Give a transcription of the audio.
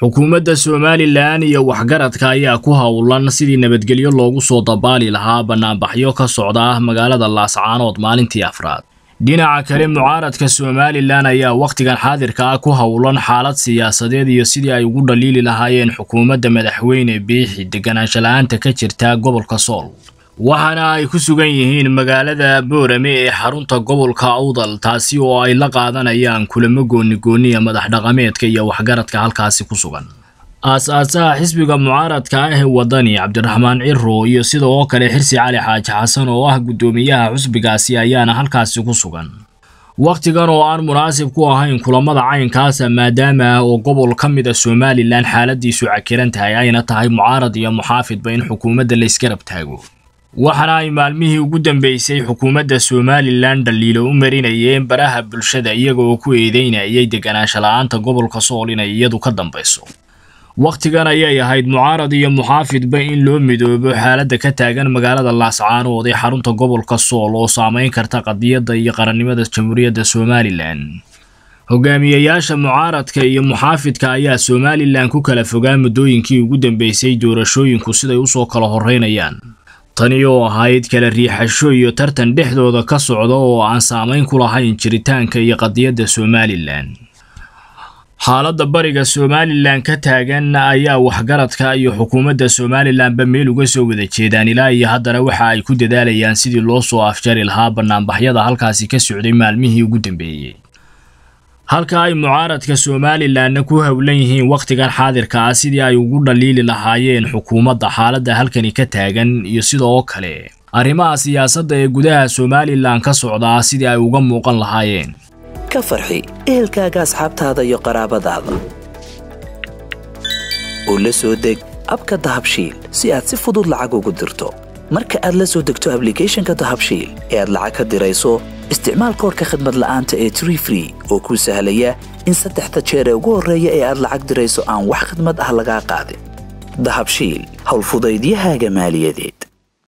xukuumadda somalilan iyo waxgaradka ayaa ku howlan sidii nabadgelyo loogu soo dabaali lahaa bannaanbaxyo ka socda magaalada laascaanood maalintii afraad dhinaca kale mucaaradka somalilan ayaa wakhtigan xaadirka ah ku howlan xaalad siyaasadeed iyo sidii ay ugu dhaliili lahaayeen xukuumadda madaxweyne biixi deganaanshala-aanta ka jirta gobolka sool waxaana ay ku sugan yihiin magaalada boorame ee xarunta gobolka awdal taasi oo ay la qaadanayaan kulamo goonigooniya ah, madax dhaqameedka iyo waxgaradka halkaasi ku sugan aas-aasaha xisbiga mucaaradka ah ee wadani cabdiraxmaan ciro iyo sida oo kale xirsi cali xaaji xasan oo ah guddoomiyaha xusbigaasi ayaana halkaasi ku sugan wakhtigan oo aan munaasib ku ahayn kulamada caynkaasa maadaama oo gobol ka mida ah somalilan xaaladiisu cakiran tahay ayna tahay mucaarad iyo muxaafidba in xukuumadda la isgarab taago waxaana ay maalmihii ugu dambeysay xukuumadda somalilan dhaliilo u marinayeen baraha bulshada iyaga oo ku eedeynayay deganaansho la-aanta gobolka sool inay iyadu ka dambayso wakhtigan ayay ahayd mucaarad iyo muxaafidba in loo midoobo xaaladda ka taagan magaalada laascaanood ee xarunta gobolka sool oo saamayn karta qadiyadda iyo qarannimada jamhuuriyadda somalilan hogaamiyeyaasha mucaaradka iyo muxaafidka ayaa somalilan ku kala fogaa muddooyinkii ugu dambeysay doorashooyinku siday usoo kala horreynayaan tani oo ahayd kala riixasho iyo tartan dhexdooda ka socda oo aan saamayn ku lahayn jiritaanka iyo qadiyadda somalilan xaaladda bariga somalilan ka taagan ayaa waxgaradka iyo xukuumadda somalilanba meel uga soo wada jeedaan ilaa iyo haddana waxa ay ku dadaalayaan sidii loo soo afjari lahaa banaanbaxyada halkaasi ka socday maalmihii ugu dambeeyey halka ay mucaaradka somalilanna ku howlan yihiin wakhtigan xaadirka ah sidii ay ugu dhaliili lahaayeen xukuumadda xaaladda halkani ka taagan iyo sidoo kale arrimaha siyaasadda ee gudaha somalilan ka socda ah sidii ay uga muuqan lahaayeen ka farxi ehelkaaga asxaabtaada iyo qaraabadaada oo la soo deg abka dahabshiil si aad si fudud lacag ugu dirto marka aad la soo degto ablicathonka dahabshiil ee aad lacag ka dirayso isticmaal koorhka khadmad la'aanta ee tree free oo kuu sahlaya in saddexda jeer ee ugu horreeya ee aad lacag dirayso aan wax khidmad ah lagaa qaadin dahabshiil howlfudaydiyahaaga maaliyadeed